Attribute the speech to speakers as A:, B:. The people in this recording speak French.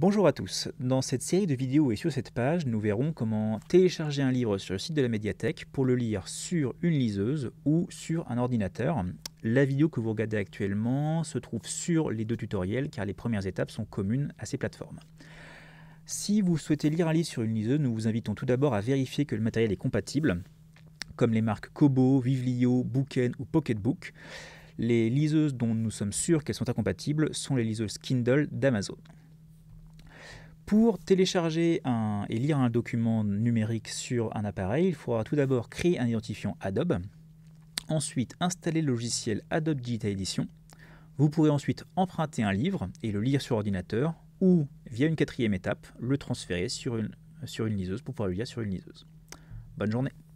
A: Bonjour à tous, dans cette série de vidéos et sur cette page, nous verrons comment télécharger un livre sur le site de la médiathèque pour le lire sur une liseuse ou sur un ordinateur. La vidéo que vous regardez actuellement se trouve sur les deux tutoriels car les premières étapes sont communes à ces plateformes. Si vous souhaitez lire un livre sur une liseuse, nous vous invitons tout d'abord à vérifier que le matériel est compatible, comme les marques Kobo, Vivlio, Booken ou Pocketbook. Les liseuses dont nous sommes sûrs qu'elles sont incompatibles sont les liseuses Kindle d'Amazon. Pour télécharger un, et lire un document numérique sur un appareil, il faudra tout d'abord créer un identifiant Adobe, ensuite installer le logiciel Adobe Digital Edition. Vous pourrez ensuite emprunter un livre et le lire sur ordinateur ou, via une quatrième étape, le transférer sur une, sur une liseuse pour pouvoir le lire sur une liseuse.
B: Bonne journée